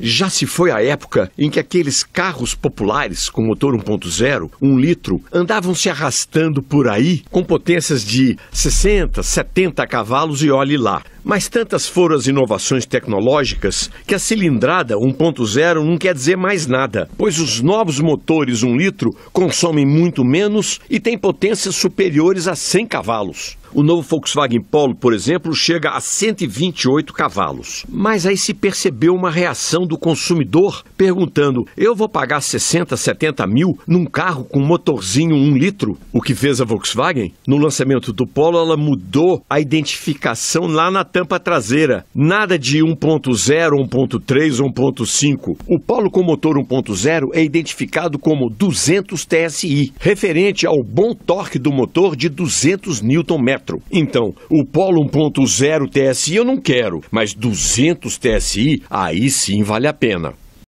Já se foi a época em que aqueles carros populares com motor 1.0, 1 litro, andavam se arrastando por aí com potências de 60, 70 cavalos e olhe lá. Mas tantas foram as inovações tecnológicas que a cilindrada 1.0 não quer dizer mais nada, pois os novos motores 1 litro consomem muito menos e têm potências superiores a 100 cavalos. O novo Volkswagen Polo, por exemplo, chega a 128 cavalos. Mas aí se percebeu uma reação do consumidor perguntando: eu vou pagar 60, 70 mil num carro com motorzinho 1 litro? O que fez a Volkswagen? No lançamento do Polo, ela mudou a identificação lá na tampa traseira. Nada de 1.0, 1.3, 1.5. O polo com motor 1.0 é identificado como 200 TSI, referente ao bom torque do motor de 200 Nm. Então, o polo 1.0 TSI eu não quero, mas 200 TSI aí sim vale a pena.